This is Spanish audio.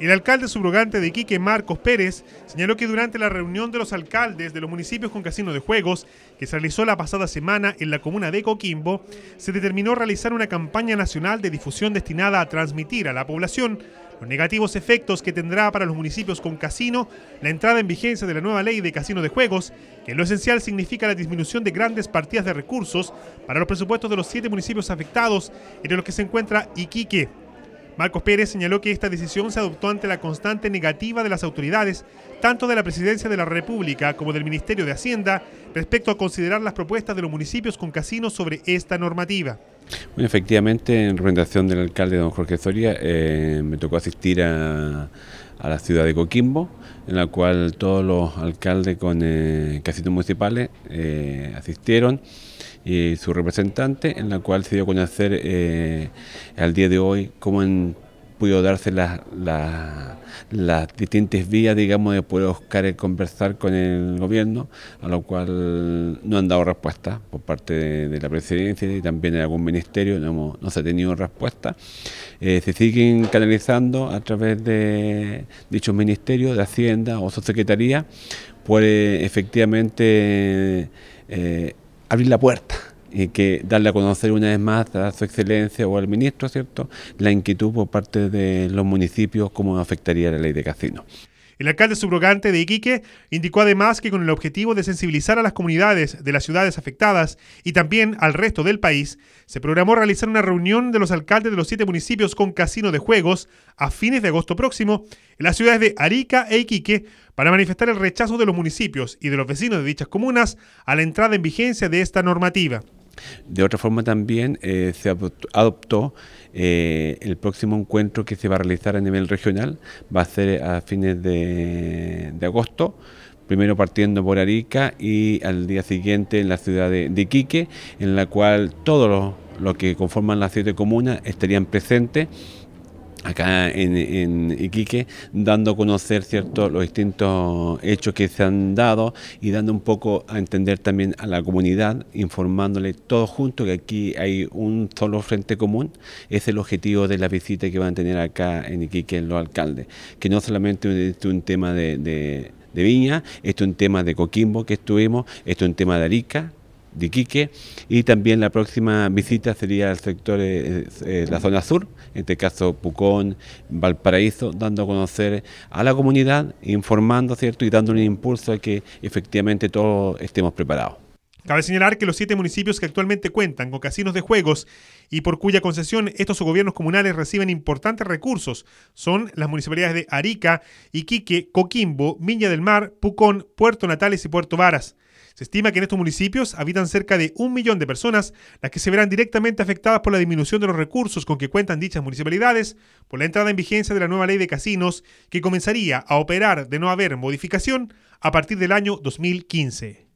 El alcalde subrogante de Iquique, Marcos Pérez, señaló que durante la reunión de los alcaldes de los municipios con casino de juegos, que se realizó la pasada semana en la comuna de Coquimbo, se determinó realizar una campaña nacional de difusión destinada a transmitir a la población los negativos efectos que tendrá para los municipios con casino la entrada en vigencia de la nueva ley de casino de juegos, que en lo esencial significa la disminución de grandes partidas de recursos para los presupuestos de los siete municipios afectados, entre los que se encuentra Iquique. Marcos Pérez señaló que esta decisión se adoptó ante la constante negativa de las autoridades, tanto de la Presidencia de la República como del Ministerio de Hacienda, respecto a considerar las propuestas de los municipios con casinos sobre esta normativa. Bueno, efectivamente, en representación del alcalde don Jorge Zoria, eh, me tocó asistir a, la ciudad de Coquimbo, en la cual todos los alcaldes con eh, casinos municipales eh, asistieron y su representante, en la cual se dio a conocer eh, al día de hoy cómo han podido darse las, distintas vías, digamos, de poder buscar conversar con el gobierno, a lo cual no han dado respuesta por parte de, la presidencia y también de algún ministerio no, se ha tenido respuesta. Eh, se siguen canalizando a través de dichos ministerios, de Hacienda o su secretaría, puede efectivamente eh, abrir la puerta y que darle a conocer una vez más a su excelencia o al ministro, ¿cierto?, la inquietud por parte de los municipios cómo afectaría la ley de casino. El alcalde subrogante de Iquique indicó además que con el objetivo de sensibilizar a las comunidades de las ciudades afectadas y también al resto del país, se programó realizar una reunión de los alcaldes de los siete municipios con casino de juegos a fines de agosto próximo en las ciudades de Arica e Iquique para manifestar el rechazo de los municipios y de los vecinos de dichas comunas a la entrada en vigencia de esta normativa. De otra forma también eh, se adoptó eh, el próximo encuentro que se va a realizar a nivel regional, va a ser a fines de, agosto, primero partiendo por Arica y al día siguiente en la ciudad de, Iquique, en la cual todos los, los que conforman las siete comunas estarían presentes acá en, Iquique, dando a conocer ciertos los distintos hechos que se han dado y dando un poco a entender también a la comunidad, informándole todos juntos que aquí hay un solo frente común. Es el objetivo de la visita que van a tener acá en Iquique los alcaldes, que no solamente es un tema de, Viña, esto es un tema de Coquimbo que estuvimos, esto es un tema de Arica, de y también la próxima visita sería al sector, eh, eh, la zona sur, en este caso Pucón, Valparaíso, dando a conocer a la comunidad, informando ¿cierto? y dando un impulso a que efectivamente todos estemos preparados. Cabe señalar que los siete municipios que actualmente cuentan con casinos de juegos y por cuya concesión estos gobiernos comunales reciben importantes recursos son las municipalidades de Arica, Iquique, Coquimbo, Miña del Mar, Pucón, Puerto Natales y Puerto Varas. Se estima que en estos municipios habitan cerca de un millón de personas, las que se verán directamente afectadas por la disminución de los recursos con que cuentan dichas municipalidades, por la entrada en vigencia de la nueva ley de casinos, que comenzaría a operar de no haber modificación a partir del año 2015.